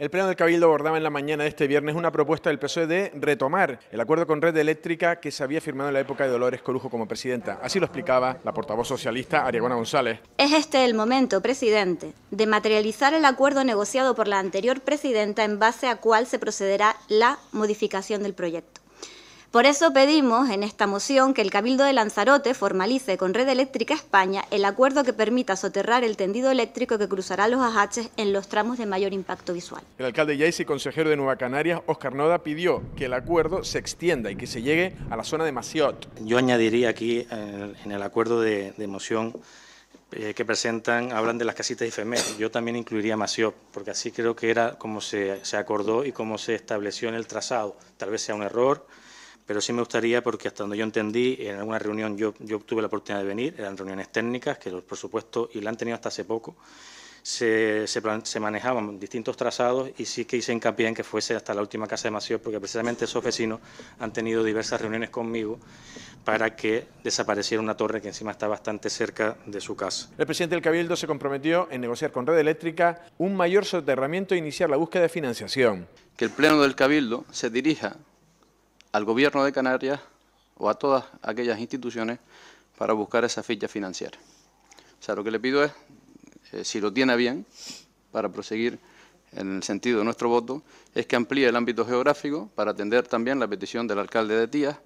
El Pleno del Cabildo abordaba en la mañana de este viernes una propuesta del PSOE de retomar el acuerdo con Red Eléctrica que se había firmado en la época de Dolores Corujo como presidenta. Así lo explicaba la portavoz socialista Ariagona González. Es este el momento, presidente, de materializar el acuerdo negociado por la anterior presidenta en base a cual se procederá la modificación del proyecto. Por eso pedimos en esta moción que el Cabildo de Lanzarote formalice con Red Eléctrica España el acuerdo que permita soterrar el tendido eléctrico que cruzará los ajaches en los tramos de mayor impacto visual. El alcalde Yais y consejero de Nueva Canarias, Oscar Noda, pidió que el acuerdo se extienda y que se llegue a la zona de Masiot. Yo añadiría aquí eh, en el acuerdo de, moción eh, que presentan hablan de las casitas IFEMER. Yo también incluiría Masiot porque así creo que era como se, se acordó y como se estableció en el trazado. Tal vez sea un error, pero sí me gustaría, porque hasta donde yo entendí, en alguna reunión yo, yo obtuve la oportunidad de venir, eran reuniones técnicas, que por supuesto, y la han tenido hasta hace poco, se, manejaban distintos trazados y sí que hice hincapié en que fuese hasta la última casa de Masíos porque precisamente esos vecinos han tenido diversas reuniones conmigo para que desapareciera una torre que encima está bastante cerca de su casa. El presidente del Cabildo se comprometió en negociar con Red Eléctrica un mayor soterramiento e iniciar la búsqueda de financiación. Que el Pleno del Cabildo se dirija al gobierno de Canarias o a todas aquellas instituciones para buscar esa ficha financiera. O sea, lo que le pido es, eh, si lo tiene bien, para proseguir en el sentido de nuestro voto, es que amplíe el ámbito geográfico para atender también la petición del alcalde de Tías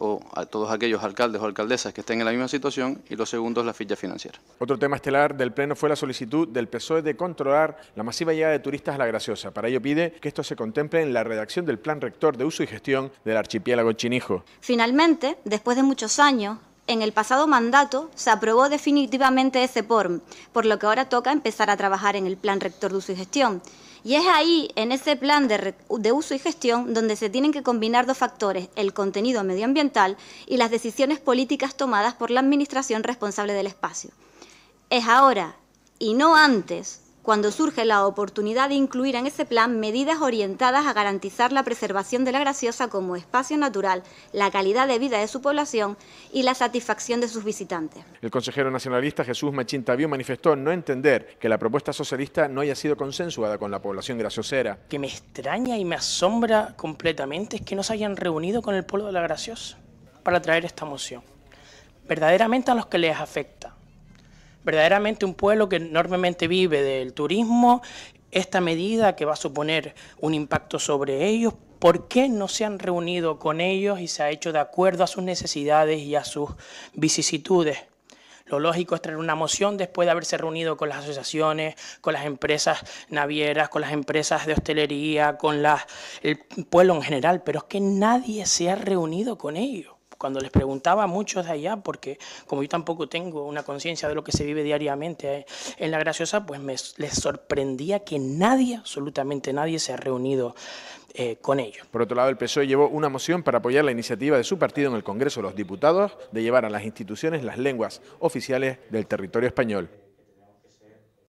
o a todos aquellos alcaldes o alcaldesas que estén en la misma situación y lo segundo es la ficha financiera. Otro tema estelar del Pleno fue la solicitud del PSOE de controlar la masiva llegada de turistas a La Graciosa. Para ello pide que esto se contemple en la redacción del Plan Rector de Uso y Gestión del Archipiélago Chinijo. Finalmente, después de muchos años, en el pasado mandato se aprobó definitivamente ese PORM, por lo que ahora toca empezar a trabajar en el Plan Rector de Uso y Gestión y es ahí, en ese plan de, de, uso y gestión, donde se tienen que combinar dos factores, el contenido medioambiental y las decisiones políticas tomadas por la Administración responsable del espacio. Es ahora, y no antes, cuando surge la oportunidad de incluir en ese plan medidas orientadas a garantizar la preservación de la Graciosa como espacio natural, la calidad de vida de su población y la satisfacción de sus visitantes. El consejero nacionalista Jesús Machín Tavío manifestó no entender que la propuesta socialista no haya sido consensuada con la población graciosera. Que me extraña y me asombra completamente es que no se hayan reunido con el pueblo de la Graciosa para traer esta moción. Verdaderamente a los que les afecta verdaderamente un pueblo que enormemente vive del turismo, esta medida que va a suponer un impacto sobre ellos, ¿por qué no se han reunido con ellos y se ha hecho de acuerdo a sus necesidades y a sus vicisitudes? Lo lógico es traer una moción después de haberse reunido con las asociaciones, con las empresas navieras, con las empresas de hostelería, con el pueblo en general, pero es que nadie se ha reunido con ellos cuando les preguntaba a muchos de allá, porque como yo tampoco tengo una conciencia de lo que se vive diariamente eh, en La Graciosa, pues me, les sorprendía que nadie, absolutamente nadie, se ha reunido eh, con ellos. Por otro lado, el PSOE llevó una moción para apoyar la iniciativa de su partido en el Congreso de los Diputados de llevar a las instituciones las lenguas oficiales del territorio español.